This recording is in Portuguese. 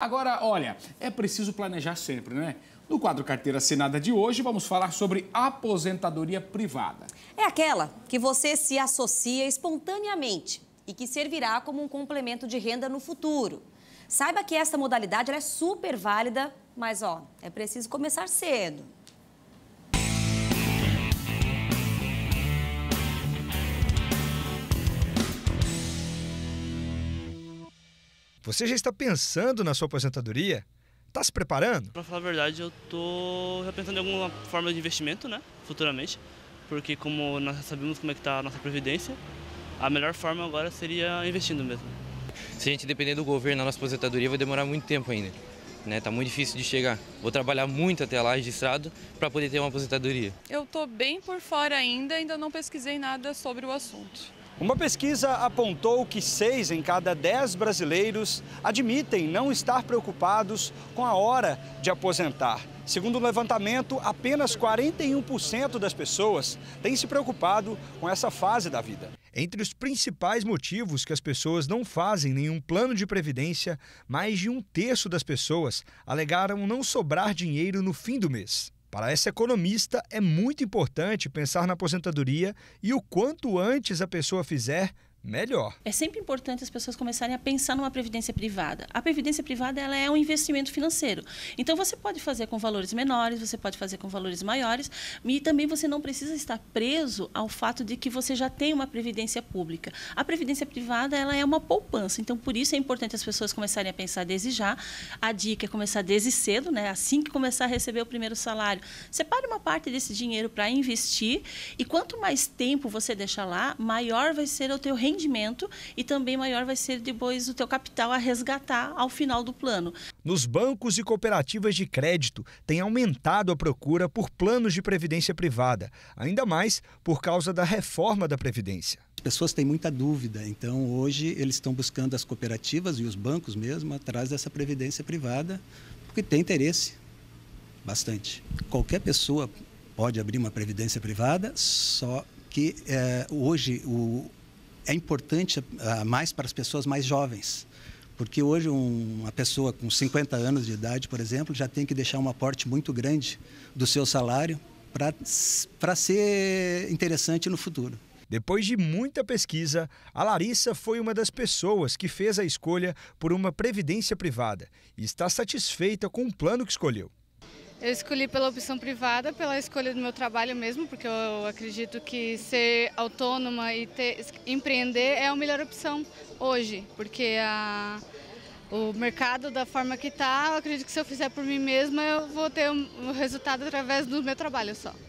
Agora, olha, é preciso planejar sempre, né? No quadro Carteira Assinada de hoje, vamos falar sobre aposentadoria privada. É aquela que você se associa espontaneamente e que servirá como um complemento de renda no futuro. Saiba que essa modalidade é super válida, mas ó, é preciso começar cedo. Você já está pensando na sua aposentadoria? Está se preparando? Para falar a verdade, eu tô já pensando em alguma forma de investimento, né? Futuramente. Porque como nós sabemos como é que está a nossa previdência, a melhor forma agora seria investindo mesmo. Se a gente depender do governo, a nossa aposentadoria vai demorar muito tempo ainda. Né, tá muito difícil de chegar. Vou trabalhar muito até lá registrado para poder ter uma aposentadoria. Eu tô bem por fora ainda, ainda não pesquisei nada sobre o assunto. Uma pesquisa apontou que seis em cada dez brasileiros admitem não estar preocupados com a hora de aposentar. Segundo o levantamento, apenas 41% das pessoas têm se preocupado com essa fase da vida. Entre os principais motivos que as pessoas não fazem nenhum plano de previdência, mais de um terço das pessoas alegaram não sobrar dinheiro no fim do mês. Para essa economista, é muito importante pensar na aposentadoria e o quanto antes a pessoa fizer, melhor. É sempre importante as pessoas começarem a pensar numa previdência privada. A previdência privada ela é um investimento financeiro. Então você pode fazer com valores menores, você pode fazer com valores maiores, e também você não precisa estar preso ao fato de que você já tem uma previdência pública. A previdência privada ela é uma poupança. Então por isso é importante as pessoas começarem a pensar desde já. A dica é começar desde cedo, né? Assim que começar a receber o primeiro salário, separe uma parte desse dinheiro para investir e quanto mais tempo você deixar lá, maior vai ser o teu rendimento rendimento e também maior vai ser depois o teu capital a resgatar ao final do plano. Nos bancos e cooperativas de crédito tem aumentado a procura por planos de previdência privada, ainda mais por causa da reforma da previdência. As pessoas têm muita dúvida, então hoje eles estão buscando as cooperativas e os bancos mesmo atrás dessa previdência privada, porque tem interesse bastante. Qualquer pessoa pode abrir uma previdência privada, só que é, hoje o, é importante uh, mais para as pessoas mais jovens. Porque hoje um, uma pessoa com 50 anos de idade, por exemplo, já tem que deixar um aporte muito grande do seu salário para ser interessante no futuro. Depois de muita pesquisa, a Larissa foi uma das pessoas que fez a escolha por uma previdência privada e está satisfeita com o plano que escolheu. Eu escolhi pela opção privada, pela escolha do meu trabalho mesmo, porque eu acredito que ser autônoma e ter, empreender é a melhor opção hoje, porque a, o mercado da forma que está, eu acredito que se eu fizer por mim mesma, eu vou ter o um resultado através do meu trabalho só.